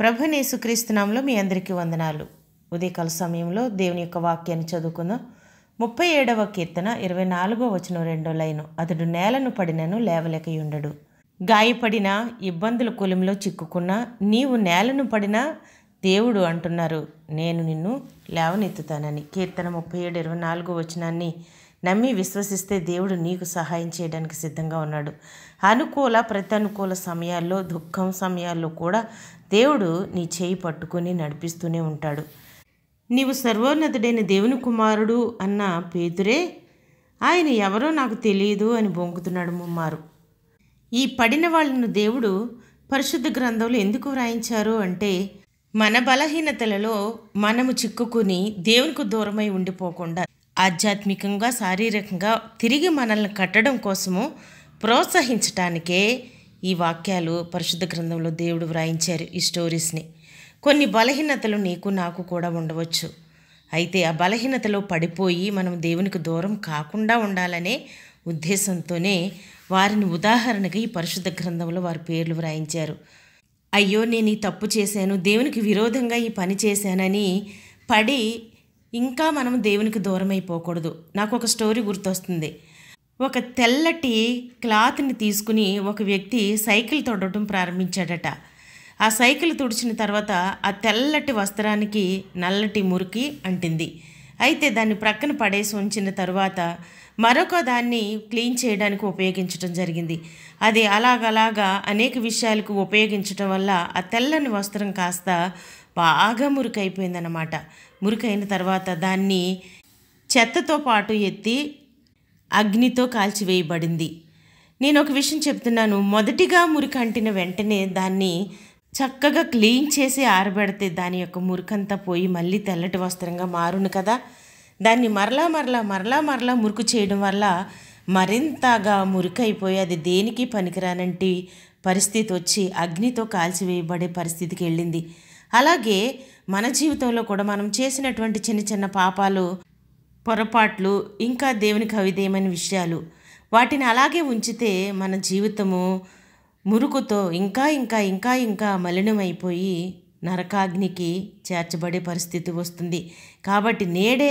ప్రభునేసుక్రీస్తునాంలో మీ అందరికీ వందనాలు ఉదయకాల సమయంలో దేవుని యొక్క వాక్యాన్ని చదువుకుందాం ముప్పై ఏడవ కీర్తన ఇరవై నాలుగో వచనం రెండో లైను అతడు నేలను పడినను లేవలేకయుండడు గాయపడిన ఇబ్బందుల కులంలో చిక్కుకున్నా నీవు నేలను పడినా దేవుడు అంటున్నారు నేను నిన్ను లేవనెత్తుతానని కీర్తన ముప్పై ఏడు ఇరవై నాలుగో వచనాన్ని నమ్మి విశ్వసిస్తే దేవుడు నీకు సహాయం చేయడానికి సిద్ధంగా ఉన్నాడు అనుకూల ప్రతినుకూల సమయాల్లో దుఃఖం సమయాల్లో కూడా దేవుడు నీ చేయి పట్టుకుని నడిపిస్తూనే ఉంటాడు నీవు సర్వోన్నతుడైన దేవుని కుమారుడు అన్న పేతురే ఆయన ఎవరో నాకు తెలియదు అని బొంగుతున్నాడు ముమ్మారు ఈ పడిన వాళ్ళను దేవుడు పరిశుద్ధ గ్రంథంలో ఎందుకు వ్రాయించారు అంటే మన బలహీనతలలో మనము చిక్కుకుని దేవునికి దూరమై ఉండిపోకుండా ఆధ్యాత్మికంగా శారీరకంగా తిరిగి మనల్ని కట్టడం కోసము ప్రోత్సహించటానికే ఈ వాక్యాలు పరిశుద్ధ గ్రంథంలో దేవుడు వ్రాయించారు ఈ స్టోరీస్ని కొన్ని బలహీనతలు నీకు నాకు కూడా ఉండవచ్చు అయితే ఆ బలహీనతలో పడిపోయి మనం దేవునికి దూరం కాకుండా ఉండాలనే ఉద్దేశంతోనే వారిని ఉదాహరణగా ఈ పరిశుద్ధ గ్రంథంలో వారి పేర్లు వ్రాయించారు అయ్యో నేను ఈ తప్పు చేశాను దేవునికి విరోధంగా ఈ పని చేశానని పడి ఇంకా మనం దేవునికి దూరం అయిపోకూడదు నాకు ఒక స్టోరీ గుర్తొస్తుంది ఒక తెల్లటి క్లాత్ని తీసుకుని ఒక వ్యక్తి సైకిల్ తొడటం ప్రారంభించాడట ఆ సైకిల్ తుడిచిన తర్వాత ఆ తెల్లటి వస్త్రానికి నల్లటి మురికి అంటింది అయితే దాన్ని ప్రక్కన పడేసి ఉంచిన తర్వాత మరొక దాన్ని క్లీన్ చేయడానికి ఉపయోగించడం జరిగింది అది అలాగలాగా అనేక విషయాలకు ఉపయోగించడం వల్ల ఆ తెల్లని వస్త్రం కాస్త బాగా మురికైపోయిందనమాట మురికైన తర్వాత దాన్ని చెత్తతో పాటు ఎత్తి అగ్నితో కాల్చివేయబడింది నేను ఒక విషయం చెప్తున్నాను మొదటిగా మురికి అంటిన వెంటనే దాన్ని చక్కగా క్లీన్ చేసి ఆరబెడితే దాని యొక్క మురికంతా పోయి మళ్ళీ తెల్లటి వస్త్రంగా మారును కదా దాన్ని మరలా మరలా మరలా మరలా మురుకు చేయడం వల్ల మరింతగా మురికైపోయి అది దేనికి పనికిరానంటి పరిస్థితి వచ్చి అగ్నితో కాల్చివేయబడే పరిస్థితికి వెళ్ళింది అలాగే మన జీవితంలో కూడా మనం చేసినటువంటి చిన్న చిన్న పాపాలు పొరపాట్లు ఇంకా దేవునికి అవిదేమైన విషయాలు వాటిని అలాగే ఉంచితే మన జీవితము మురుకుతో ఇంకా ఇంకా ఇంకా ఇంకా మలినమైపోయి నరకాగ్నికి చేర్చబడే పరిస్థితి వస్తుంది కాబట్టి నేడే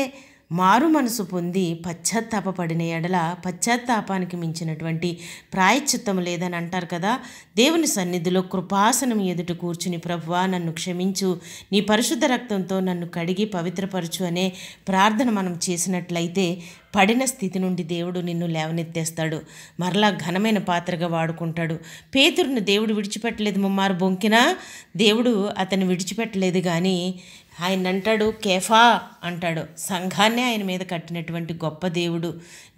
మారు మనసు పొంది పశ్చాత్తాపడిన ఎడల పశ్చాత్తాపానికి మించినటువంటి ప్రాయశ్చిత్తం లేదని అంటారు కదా దేవుని సన్నిధిలో కృపాసనం ఎదుట కూర్చుని ప్రభువా నన్ను క్షమించు నీ పరిశుద్ధ రక్తంతో నన్ను కడిగి పవిత్రపరచు అనే ప్రార్థన మనం చేసినట్లయితే పడిన స్థితి నుండి దేవుడు నిన్ను లేవనెత్తేస్తాడు మరలా ఘనమైన పాత్రగా వాడుకుంటాడు పేతురును దేవుడు విడిచిపెట్టలేదు ముమ్మారు బొంకినా దేవుడు అతను విడిచిపెట్టలేదు కానీ ఆయన అంటాడు కేఫా అంటాడు సంఘాన్నే ఆయన మీద కట్టినటువంటి గొప్ప దేవుడు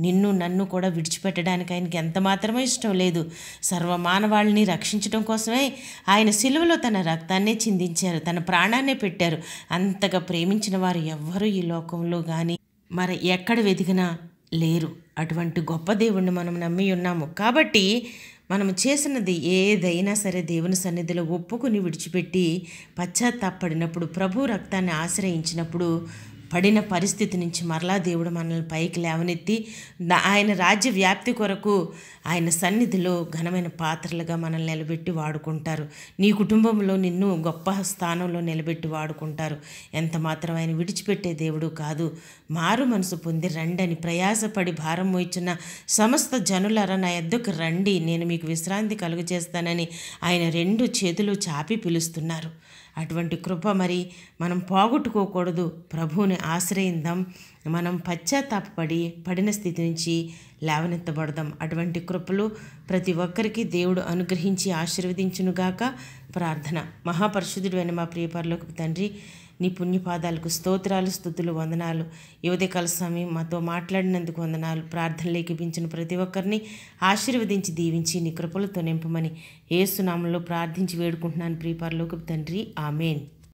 నిన్ను నన్ను కూడా విడిచిపెట్టడానికి ఆయనకి ఎంత మాత్రమే ఇష్టం లేదు సర్వమానవాళ్ళని రక్షించడం కోసమే ఆయన సిలువలో తన రక్తాన్నే చిందించారు తన ప్రాణాన్నే పెట్టారు అంతగా ప్రేమించిన వారు ఎవ్వరూ ఈ లోకంలో కానీ మరి ఎక్కడ వెతికినా లేరు అటువంటి గొప్ప దేవుణ్ణి మనం నమ్మి ఉన్నాము కాబట్టి మనం చేసినది ఏదైనా సరే దేవుని సన్నిధిలో ఒప్పుకుని విడిచిపెట్టి పశ్చాత్తాపడినప్పుడు ప్రభు రక్తాన్ని ఆశ్రయించినప్పుడు పడిన పరిస్థితి నుంచి మరలా దేవుడు మనల్ని పైకి లేవనెత్తి ఆయన రాజ్య వ్యాప్తి కొరకు ఆయన సన్నిధిలో ఘనమైన పాత్రలుగా మనల్ని నిలబెట్టి వాడుకుంటారు నీ కుటుంబంలో నిన్ను గొప్ప స్థానంలో నిలబెట్టి వాడుకుంటారు ఎంత మాత్రం ఆయన విడిచిపెట్టే దేవుడు కాదు మారు మనసు పొంది రండని ప్రయాసపడి భారం మోయించిన సమస్త జనులరా నా ఎద్దకు రండి నేను మీకు విశ్రాంతి కలుగజేస్తానని ఆయన రెండు చేతులు చాపి పిలుస్తున్నారు అటువంటి కృప మరి మనం పోగొట్టుకోకూడదు ప్రభువుని ఆశ్రయిందాం మనం పశ్చాత్తాపడి పడిన స్థితి నుంచి లేవనెత్తబడదాం అటువంటి కృపలు ప్రతి ఒక్కరికి దేవుడు అనుగ్రహించి ఆశీర్వదించునుగాక ప్రార్థన మహాపరిశుద్ధుడైన మా ప్రియపరలోకి తండ్రి నీ పుణ్యపాదాలకు స్తోత్రాలు స్థుతులు వందనాలు యువతి కలస్వామి మాతో మాట్లాడినందుకు వందనాలు ప్రార్థనలు ఏకిపించిన ప్రతి ఒక్కరిని ఆశీర్వదించి దీవించి నీ కృపలతో నింపమని ఏసునామంలో ప్రార్థించి వేడుకుంటున్నాను ప్రియపరలోకి తండ్రి ఆమెన్